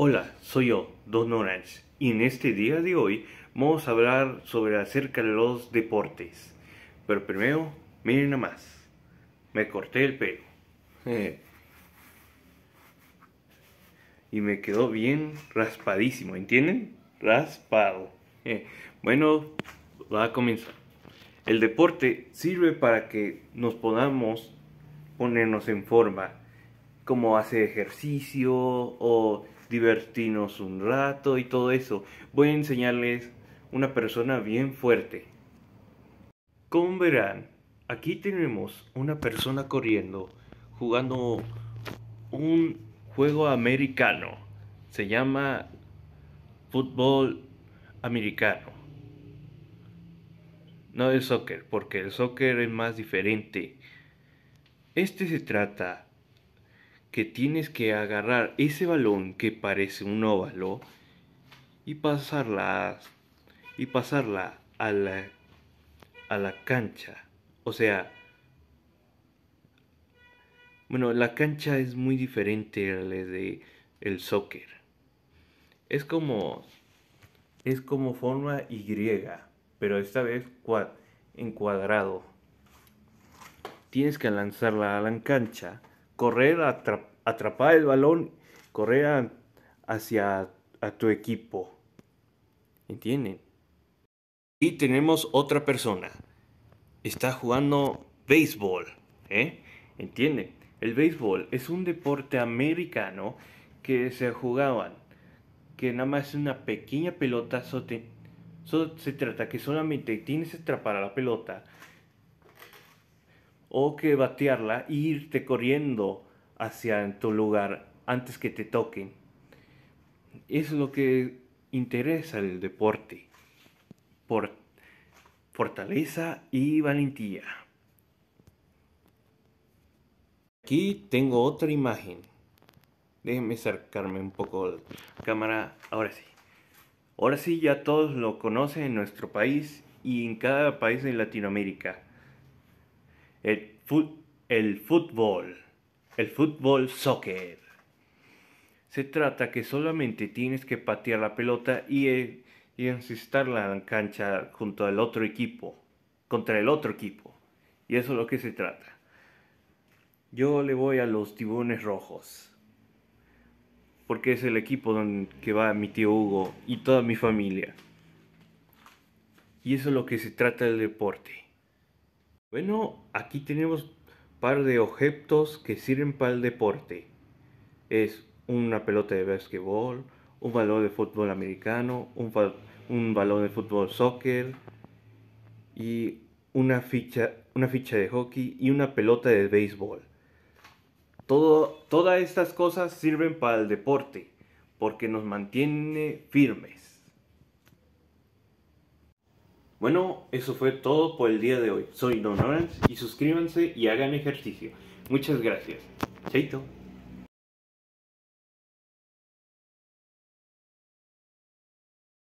Hola, soy yo, Don Orange, y en este día de hoy vamos a hablar sobre acerca de los deportes. Pero primero, miren nada más, me corté el pelo. Eh. y me quedó bien raspadísimo, ¿entienden? Raspado. Eh. bueno, va a comenzar. El deporte sirve para que nos podamos ponernos en forma, como hacer ejercicio o divertirnos un rato y todo eso. Voy a enseñarles una persona bien fuerte. Como verán, aquí tenemos una persona corriendo, jugando un juego americano. Se llama fútbol americano. No el soccer, porque el soccer es más diferente. Este se trata tienes que agarrar ese balón que parece un óvalo y pasarla y pasarla a la a la cancha. O sea, bueno, la cancha es muy diferente a la de el soccer. Es como es como forma Y, pero esta vez en cuadrado Tienes que lanzarla a la cancha correr, atrapar el balón, correr hacia a tu equipo. ¿Entienden? Y tenemos otra persona. Está jugando béisbol. ¿eh? ¿Entienden? El béisbol es un deporte americano que se jugaban, que nada más es una pequeña pelota. Solo, se trata que solamente tienes que atrapar la pelota o que batearla e irte corriendo hacia tu lugar antes que te toquen. Es lo que interesa el deporte. Por fortaleza y valentía. Aquí tengo otra imagen. Déjenme acercarme un poco la cámara. Ahora sí. Ahora sí ya todos lo conocen en nuestro país y en cada país de Latinoamérica el, el fútbol, el fútbol soccer. Se trata que solamente tienes que patear la pelota y, eh, y la cancha junto al otro equipo, contra el otro equipo. Y eso es lo que se trata. Yo le voy a los tibones rojos. Porque es el equipo donde que va mi tío Hugo y toda mi familia. Y eso es lo que se trata del deporte. Bueno, aquí tenemos par de objetos que sirven para el deporte. Es una pelota de basquetbol, un balón de fútbol americano, un, balón de fútbol soccer y una ficha, una ficha de hockey y una pelota de béisbol. todas estas cosas sirven para el deporte porque nos mantiene firmes. Bueno, eso fue todo por el día de hoy. Soy Don Lorenz y suscríbanse y hagan ejercicio. Muchas gracias. Chaito.